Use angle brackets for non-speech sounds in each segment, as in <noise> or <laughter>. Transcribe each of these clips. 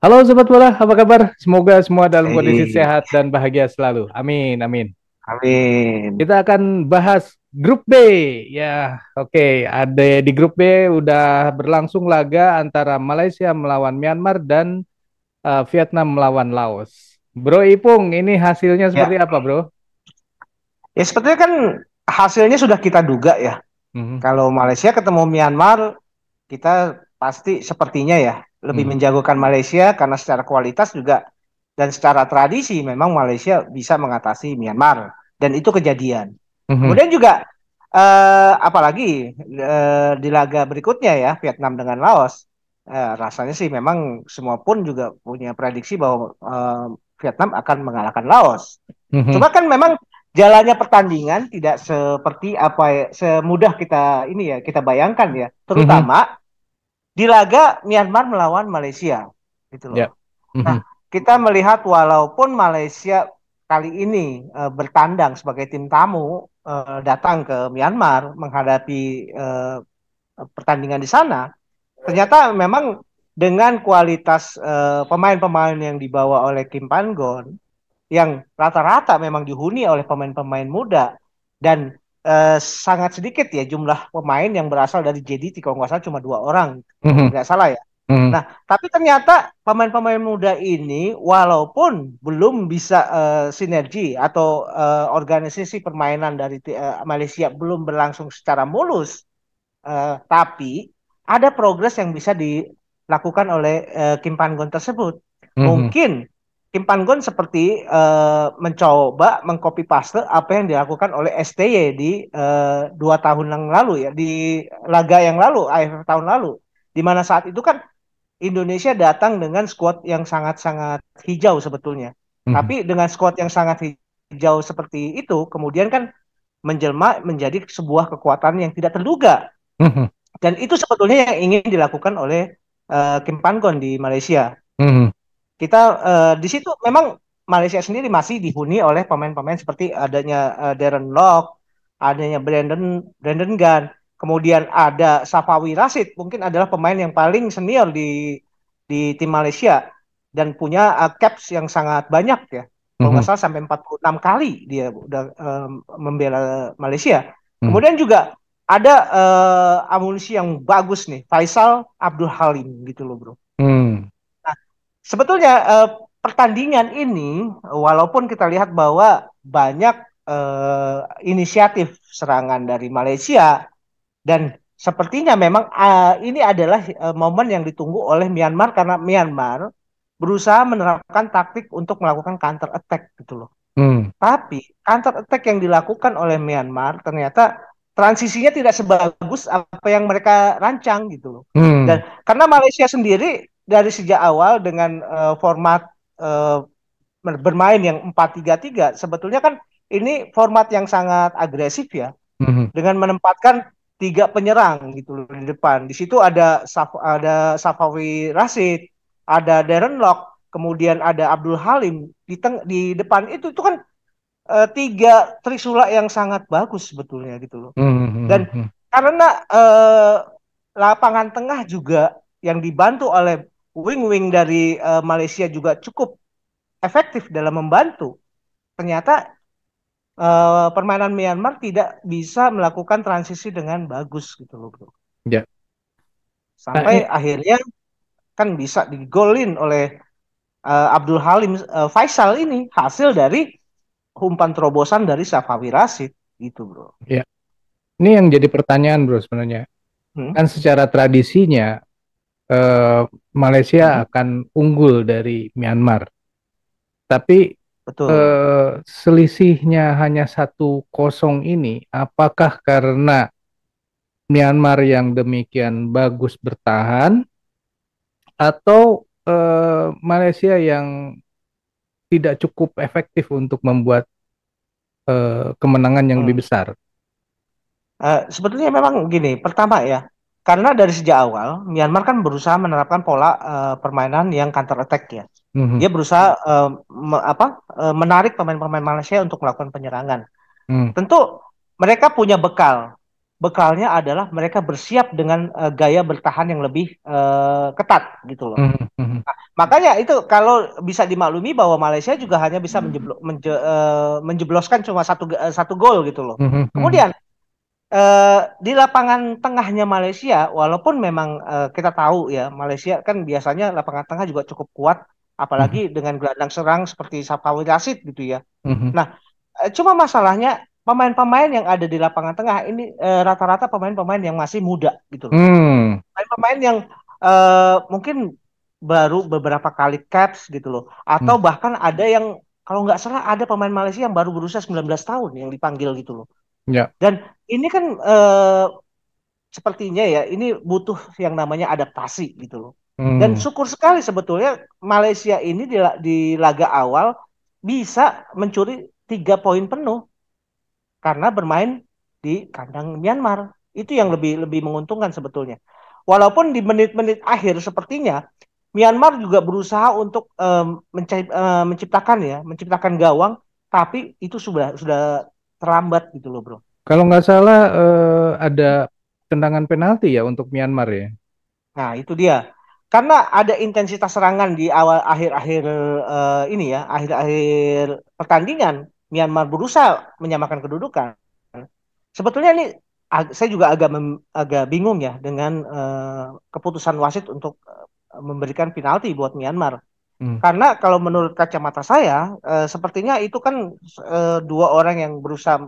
Halo Sobat Bola, apa kabar? Semoga semua dalam kondisi hey. sehat dan bahagia selalu. Amin, amin. Amin. Kita akan bahas grup B. Ya, oke. Okay. Ada di grup B udah berlangsung laga antara Malaysia melawan Myanmar dan uh, Vietnam melawan Laos. Bro Ipung, ini hasilnya ya. seperti ya. apa, Bro? Ya, sepertinya kan hasilnya sudah kita duga ya. Mm -hmm. Kalau Malaysia ketemu Myanmar, kita pasti sepertinya ya lebih hmm. menjagokan Malaysia karena secara kualitas juga dan secara tradisi memang Malaysia bisa mengatasi Myanmar dan itu kejadian. Hmm. Kemudian juga uh, apalagi uh, di laga berikutnya ya Vietnam dengan Laos uh, rasanya sih memang semua pun juga punya prediksi bahwa uh, Vietnam akan mengalahkan Laos. Hmm. Cuma kan memang jalannya pertandingan tidak seperti apa ya, semudah kita ini ya kita bayangkan ya hmm. terutama mm -hmm di laga Myanmar melawan Malaysia gitu loh. Yeah. Mm-hmm. Nah, mhm. kita melihat walaupun Malaysia kali ini e, bertandang sebagai tim tamu e, datang ke Myanmar menghadapi e, pertandingan di sana, ternyata memang dengan kualitas pemain-pemain yang dibawa oleh Kim Pangon yang rata-rata memang dihuni oleh pemain-pemain muda dan Eh, sangat sedikit ya jumlah pemain yang berasal dari JDT kalau nggak salah cuma dua orang mm-hmm. nggak salah ya mm-hmm. nah tapi ternyata pemain-pemain muda ini walaupun belum bisa eh, sinergi atau eh, organisasi permainan dari eh, Malaysia belum berlangsung secara mulus eh, tapi ada progres yang bisa dilakukan oleh eh, Kim Panggon tersebut mm-hmm. mungkin Kim Panggon seperti uh, mencoba mengcopy paste apa yang dilakukan oleh STY di uh, dua tahun yang lalu ya di laga yang lalu AFF tahun lalu di mana saat itu kan Indonesia datang dengan squad yang sangat-sangat hijau sebetulnya mm-hmm. tapi dengan squad yang sangat hijau seperti itu kemudian kan menjelma menjadi sebuah kekuatan yang tidak terduga mm-hmm. dan itu sebetulnya yang ingin dilakukan oleh uh, eh, Kim Panggon di Malaysia mm-hmm kita uh, di situ memang Malaysia sendiri masih dihuni oleh pemain-pemain seperti adanya uh, Darren Lock, adanya Brandon Brandon Gunn, kemudian ada Safawi Rasid mungkin adalah pemain yang paling senior di di tim Malaysia dan punya uh, caps yang sangat banyak ya. Kalau nggak mhm. salah sampai 46 kali dia udah um, membela Malaysia. -hmm. Kemudian juga ada uh, amunisi yang bagus nih, Faisal Abdul Halim gitu loh, Bro. Hmm sebetulnya uh, pertandingan ini walaupun kita lihat bahwa banyak uh, inisiatif serangan dari Malaysia dan sepertinya memang uh, ini adalah uh, momen yang ditunggu oleh Myanmar karena Myanmar berusaha menerapkan taktik untuk melakukan counter attack gitu loh. Hmm. Tapi counter attack yang dilakukan oleh Myanmar ternyata transisinya tidak sebagus apa yang mereka rancang gitu loh. Hmm. Dan karena Malaysia sendiri dari sejak awal dengan uh, format uh, bermain yang 4-3-3 sebetulnya kan ini format yang sangat agresif ya mm-hmm. dengan menempatkan tiga penyerang gitu loh di depan. Di situ ada Saf ada Safawi Rasid, ada Darren Lock, kemudian ada Abdul Halim di teng di depan itu itu kan uh, tiga trisula yang sangat bagus sebetulnya gitu loh. Mm-hmm. Dan karena uh, lapangan tengah juga yang dibantu oleh wing-wing dari uh, Malaysia juga cukup efektif dalam membantu. Ternyata uh, permainan Myanmar tidak bisa melakukan transisi dengan bagus gitu loh, Bro. Ya. Sampai nah, akhirnya kan bisa digolin oleh uh, Abdul Halim uh, Faisal ini hasil dari umpan terobosan dari Safawi Rasid gitu, Bro. Ya. Ini yang jadi pertanyaan, Bro, sebenarnya. Hmm? Kan secara tradisinya eh, Malaysia mhm. akan unggul dari Myanmar. Tapi Betul. Eh, selisihnya hanya satu kosong ini, apakah karena Myanmar yang demikian bagus bertahan atau eh, Malaysia yang tidak cukup efektif untuk membuat eh, kemenangan yang hmm. lebih besar? Uh, sebetulnya memang gini, pertama ya karena dari sejak awal Myanmar kan berusaha menerapkan pola uh, permainan yang counter attack ya. Mm-hmm. Dia berusaha uh, me- apa uh, menarik pemain-pemain Malaysia untuk melakukan penyerangan. Mm. Tentu mereka punya bekal. Bekalnya adalah mereka bersiap dengan uh, gaya bertahan yang lebih uh, ketat gitu loh. Mm-hmm. Nah, makanya itu kalau bisa dimaklumi bahwa Malaysia juga hanya bisa mhm. menjeblo- menje- uh, menjebloskan cuma satu uh, satu gol gitu loh. Mm-hmm. Kemudian Uh, di lapangan tengahnya Malaysia, walaupun memang uh, kita tahu ya Malaysia kan biasanya lapangan tengah juga cukup kuat, apalagi mm -hmm. dengan gelandang serang seperti Sapkawi Rasid gitu ya. Mm -hmm. Nah, uh, cuma masalahnya pemain-pemain yang ada di lapangan tengah ini rata-rata pemain-pemain yang masih muda gitu. Hmm. Pemain-pemain mm. Pemain -pemain yang mungkin baru beberapa kali caps gitu loh, atau hmm. bahkan ada yang kalau nggak salah ada pemain Malaysia yang baru berusia 19 tahun yang dipanggil gitu loh. Ya. Dan ini kan eh, sepertinya ya ini butuh yang namanya adaptasi gitu loh. Hmm. Dan syukur sekali sebetulnya Malaysia ini di, di laga awal bisa mencuri tiga poin penuh karena bermain di kandang Myanmar. Itu yang lebih lebih menguntungkan sebetulnya. Walaupun di menit-menit akhir sepertinya Myanmar juga berusaha untuk um, menciptakan ya, menciptakan gawang, tapi itu sudah sudah terlambat gitu loh bro. Kalau nggak salah eh, ada tendangan penalti ya untuk Myanmar ya. Nah itu dia karena ada intensitas serangan di awal akhir-akhir uh, ini ya akhir-akhir pertandingan Myanmar berusaha menyamakan kedudukan sebetulnya ini saya juga agak mem, agak bingung ya dengan uh, keputusan wasit untuk eh, memberikan penalti buat Myanmar Hmm. Karena kalau menurut kacamata saya, eh, sepertinya itu kan eh, dua orang yang berusaha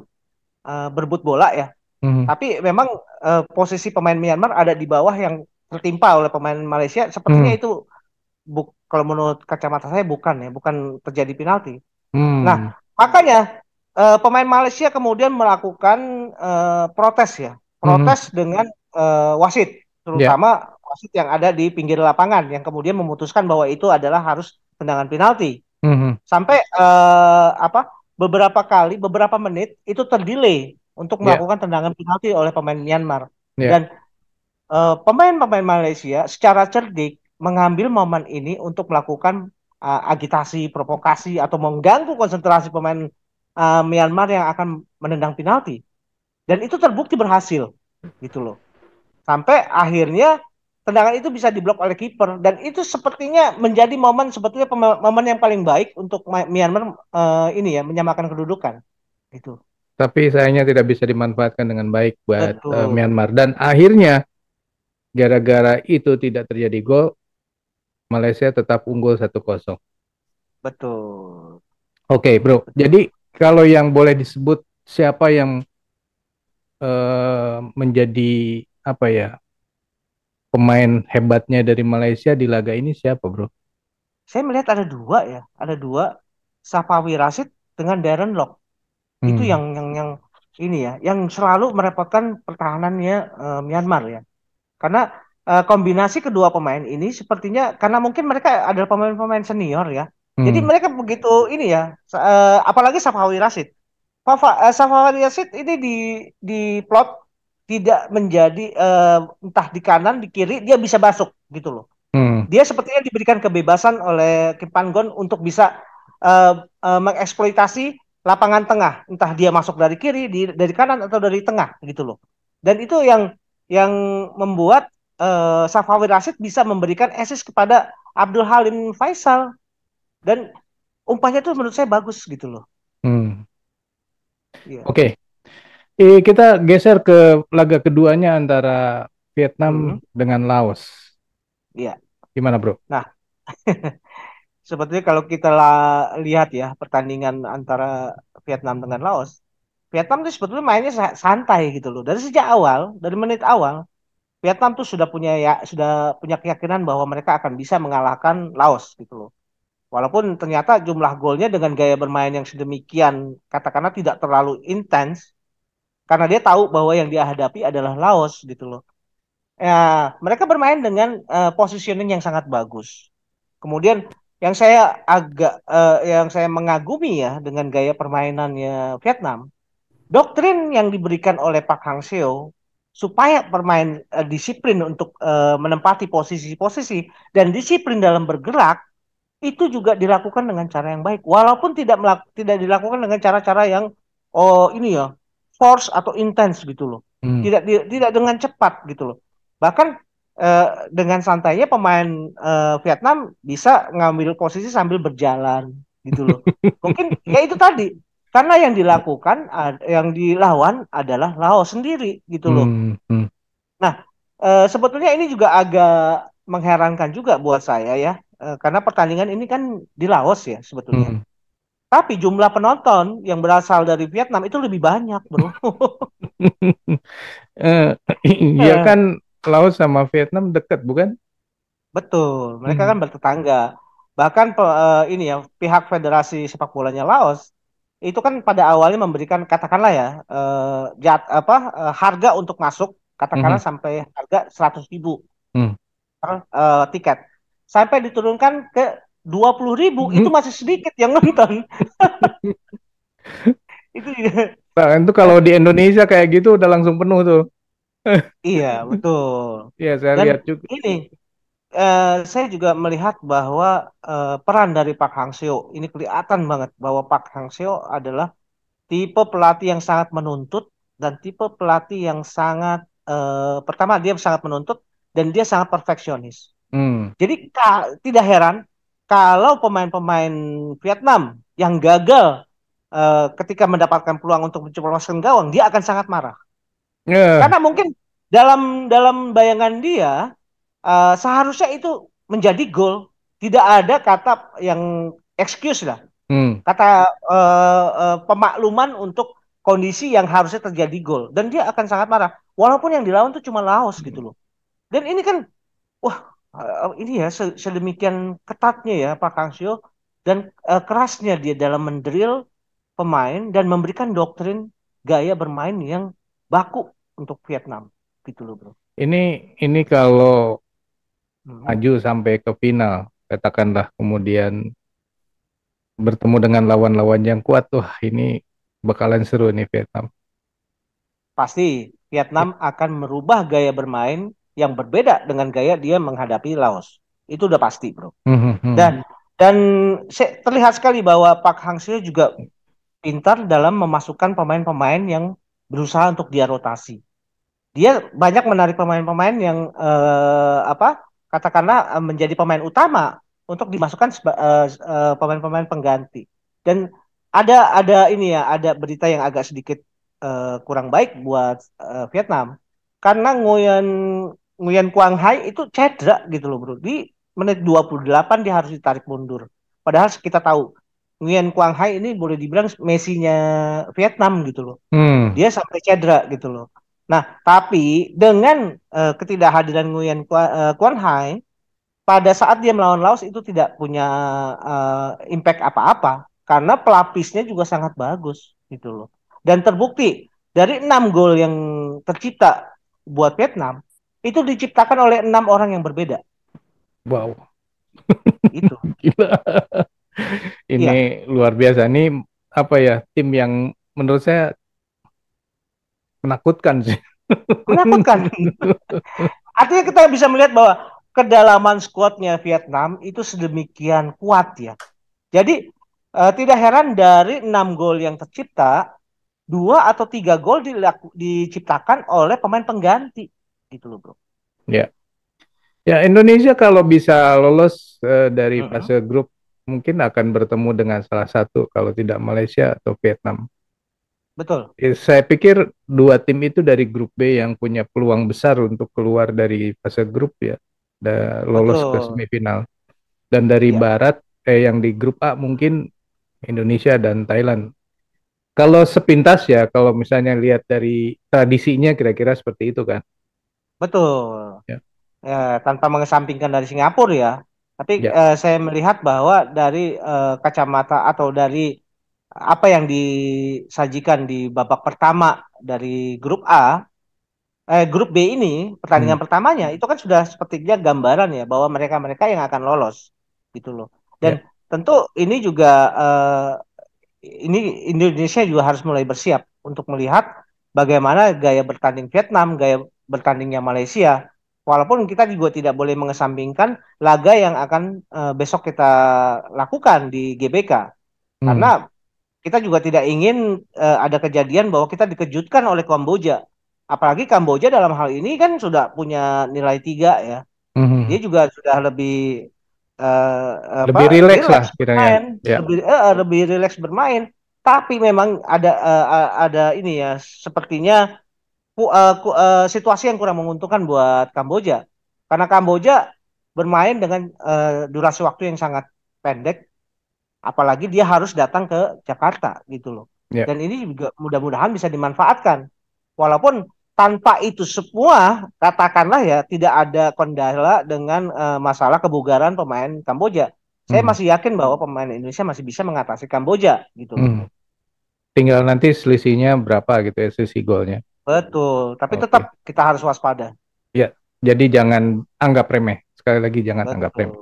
eh, berebut bola ya. Hmm. Tapi memang eh, posisi pemain Myanmar ada di bawah yang tertimpa oleh pemain Malaysia. Sepertinya hmm. itu bu kalau menurut kacamata saya bukan ya, bukan terjadi penalti. Hmm. Nah makanya pemain Malaysia kemudian melakukan protes ya, hmm. protes hmm. dengan wasit, terutama ya wasit yang ada di pinggir lapangan yang kemudian memutuskan bahwa itu adalah harus tendangan penalti. Mm -hmm. Sampai uh, apa beberapa kali beberapa menit itu terdelay untuk ya. melakukan yeah. tendangan penalti oleh pemain Myanmar. Yeah. Dan eh, pemain-pemain uh, Malaysia secara cerdik mengambil momen ini untuk melakukan uh, agitasi, provokasi atau mengganggu konsentrasi pemain uh, Myanmar yang akan menendang penalti. Dan itu terbukti berhasil gitu loh. Sampai akhirnya tendangan itu bisa diblok oleh kiper dan itu sepertinya menjadi momen sebetulnya momen yang paling baik untuk Myanmar uh, ini ya menyamakan kedudukan itu. Tapi sayangnya tidak bisa dimanfaatkan dengan baik buat uh, Myanmar dan akhirnya gara-gara itu tidak terjadi gol Malaysia tetap unggul 1-0. Betul. Oke, okay, Bro. Betul. Jadi kalau yang boleh disebut siapa yang uh, menjadi apa ya pemain hebatnya dari Malaysia di laga ini siapa, Bro? Saya melihat ada dua ya, ada dua Safawi Rasid dengan Darren Lock. Hmm. Itu yang yang yang ini ya, yang selalu merepotkan pertahanannya uh, Myanmar ya. Karena uh, kombinasi kedua pemain ini sepertinya karena mungkin mereka adalah pemain-pemain senior ya. Hmm. Jadi mereka begitu ini ya, uh, apalagi Safawi Rasid, Safawi Rasid ini di di plot tidak menjadi uh, entah di kanan di kiri dia bisa masuk gitu loh. Hmm. Dia sepertinya diberikan kebebasan oleh Kim Panggon untuk bisa uh, uh, mengeksploitasi lapangan tengah, entah dia masuk dari kiri, di, dari kanan atau dari tengah gitu loh. Dan itu yang yang membuat uh, Safawi Rashid bisa memberikan esis kepada Abdul Halim Faisal dan umpahnya itu menurut saya bagus gitu loh. Hmm. Yeah. Oke, okay. Eh, kita geser ke laga keduanya antara Vietnam hmm. dengan Laos. Iya. Gimana bro? Nah, <laughs> sebetulnya kalau kita lihat ya pertandingan antara Vietnam dengan Laos, Vietnam tuh sebetulnya mainnya santai gitu loh. Dari sejak awal, dari menit awal, Vietnam tuh sudah punya ya sudah punya keyakinan bahwa mereka akan bisa mengalahkan Laos gitu loh. Walaupun ternyata jumlah golnya dengan gaya bermain yang sedemikian katakanlah tidak terlalu intens, karena dia tahu bahwa yang dihadapi adalah Laos gitu loh. Ya, mereka bermain dengan uh, positioning yang sangat bagus. Kemudian yang saya agak uh, yang saya mengagumi ya dengan gaya permainannya Vietnam. Doktrin yang diberikan oleh Pak Hang Seo supaya permain uh, eh, disiplin untuk uh, menempati posisi-posisi dan disiplin dalam bergerak itu juga dilakukan dengan cara yang baik walaupun tidak tidak dilakukan dengan cara-cara yang oh ini ya force atau intens gitu loh. Hmm. Tidak di, tidak dengan cepat gitu loh. Bahkan eh, dengan santainya pemain eh, Vietnam bisa ngambil posisi sambil berjalan gitu loh. <laughs> Mungkin ya itu tadi karena yang dilakukan yang dilawan adalah Laos sendiri gitu loh. Hmm. Hmm. Nah, eh, sebetulnya ini juga agak mengherankan juga buat saya ya. Eh, karena pertandingan ini kan di Laos ya sebetulnya. Hmm. Tapi jumlah penonton yang berasal dari Vietnam itu lebih banyak, bro. <laughs> Eh, iya, iya kan Laos sama Vietnam dekat, bukan? Betul, mereka hmm. kan bertetangga. Bahkan uh, ini ya pihak federasi sepak bolanya Laos itu kan pada awalnya memberikan katakanlah ya uh, jat, apa uh, harga untuk masuk katakanlah hmm. sampai harga seratus ribu hmm. per tiket sampai diturunkan ke dua puluh ribu hmm. itu masih sedikit yang nonton. <laughs> itu juga. Nah, itu kalau di Indonesia kayak gitu udah langsung penuh tuh. <laughs> iya betul. Iya saya Dan lihat juga. Ini uh, saya juga melihat bahwa uh, peran dari Pak Hang Seo ini kelihatan banget bahwa Pak Hang Seo adalah tipe pelatih yang sangat menuntut dan tipe pelatih yang sangat uh, pertama dia sangat menuntut dan dia sangat perfeksionis. Hmm. Jadi tidak heran kalau pemain-pemain Vietnam yang gagal uh, ketika mendapatkan peluang untuk mencoba masukkan gawang, dia akan sangat marah. Yeah. Karena mungkin dalam dalam bayangan dia uh, seharusnya itu menjadi gol. Tidak ada kata yang excuse lah. Hmm. Kata uh, uh, pemakluman untuk kondisi yang harusnya terjadi gol dan dia akan sangat marah walaupun yang dilawan itu cuma Laos gitu loh. Dan ini kan wah uh, ini ya sedemikian ketatnya ya Pak Kangsio dan uh, kerasnya dia dalam mendrill pemain dan memberikan doktrin gaya bermain yang baku untuk Vietnam gitu loh bro. Ini ini kalau hmm. maju sampai ke final katakanlah kemudian bertemu dengan lawan-lawan yang kuat tuh ini bakalan seru nih Vietnam. Pasti Vietnam ya. akan merubah gaya bermain yang berbeda dengan gaya dia menghadapi Laos. Itu udah pasti, Bro. Mm-hmm. Dan dan terlihat sekali bahwa Pak Seo juga pintar dalam memasukkan pemain-pemain yang berusaha untuk dia rotasi. Dia banyak menarik pemain-pemain yang eh, apa? katakanlah eh, menjadi pemain utama untuk dimasukkan pemain eh, eh, pemain-pemain pengganti. Dan ada ada ini ya, ada berita yang agak sedikit uh, kurang baik buat uh, Vietnam karena Nguyen Nguyen Quang Hai itu cedera gitu loh bro. Di menit 28 dia harus ditarik mundur. Padahal kita tahu Nguyen Quang Hai ini boleh dibilang mesinya Vietnam gitu loh. Hmm. Dia sampai cedera gitu loh. Nah, tapi dengan uh, ketidakhadiran Nguyen eh, Quang Hai pada saat dia melawan Laos itu tidak punya uh, impact apa-apa karena pelapisnya juga sangat bagus gitu loh. Dan terbukti dari enam gol yang tercipta buat Vietnam, itu diciptakan oleh enam orang yang berbeda. Wow. Itu. <laughs> Gila. Ini ya. luar biasa. Ini apa ya tim yang menurut saya menakutkan sih. <laughs> Menakutkan. <laughs> Artinya kita bisa melihat bahwa kedalaman skuadnya Vietnam itu sedemikian kuat ya. Jadi eh, tidak heran dari enam gol yang tercipta, dua atau tiga gol diciptakan oleh pemain pengganti. Itu loh bro ya ya Indonesia kalau bisa lolos uh, dari uh -huh. fase grup mungkin akan bertemu dengan salah satu kalau tidak Malaysia atau Vietnam betul ya, saya pikir dua tim itu dari grup B yang punya peluang besar untuk keluar dari fase grup ya da lolos betul. ke semifinal dan dari ya. barat eh yang di grup A mungkin Indonesia dan Thailand kalau sepintas ya kalau misalnya lihat dari tradisinya kira-kira seperti itu kan Betul. Ya. ya tanpa mengesampingkan dari Singapura ya. Tapi ya. Eh, saya melihat bahwa dari eh, kacamata atau dari apa yang disajikan di babak pertama dari grup A, eh, grup B ini pertandingan hmm. pertamanya itu kan sudah sepertinya gambaran ya bahwa mereka-mereka yang akan lolos gitu loh. Dan yeah. tentu ini juga eh, ini Indonesia juga harus mulai bersiap untuk melihat bagaimana gaya bertanding Vietnam, gaya bertandingnya Malaysia. Walaupun kita juga tidak boleh mengesampingkan laga yang akan uh, besok kita lakukan di GBK. Hmm. Karena kita juga tidak ingin uh, ada kejadian bahwa kita dikejutkan oleh Kamboja. Apalagi Kamboja dalam hal ini kan sudah punya nilai tiga ya. Hmm. Dia juga sudah lebih uh, lebih rileks lah kiranya. ya. Lebih uh, lebih rileks bermain. Tapi memang ada uh, ada ini ya sepertinya uh, uh, situasi yang kurang menguntungkan buat Kamboja karena Kamboja bermain dengan uh, durasi waktu yang sangat pendek apalagi dia harus datang ke Jakarta gitu loh yeah. dan ini juga mudah-mudahan bisa dimanfaatkan walaupun tanpa itu semua katakanlah ya tidak ada kendala dengan uh, masalah kebugaran pemain Kamboja saya hmm. masih yakin bahwa pemain Indonesia masih bisa mengatasi Kamboja gitu loh. Hmm. tinggal nanti selisihnya berapa gitu ya selisih golnya Betul, tapi okay. tetap kita harus waspada. Ya, jadi jangan anggap remeh. Sekali lagi jangan Betul. anggap remeh.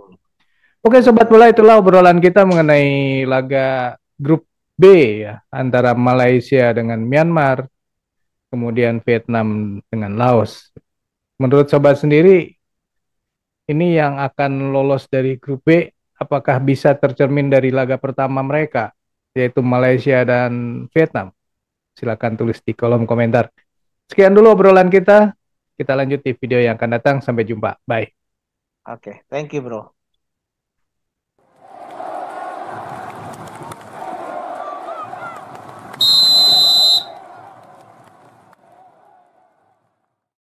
Oke sobat bola itulah obrolan kita mengenai laga grup B ya antara Malaysia dengan Myanmar, kemudian Vietnam dengan Laos. Menurut sobat sendiri ini yang akan lolos dari grup B apakah bisa tercermin dari laga pertama mereka yaitu Malaysia dan Vietnam? Silakan tulis di kolom komentar. Sekian dulu obrolan kita. Kita lanjut di video yang akan datang. Sampai jumpa. Bye. Oke, okay, thank you, bro.